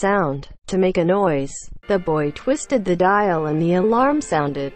sound to make a noise. the boy twisted the dial and the alarm sounded.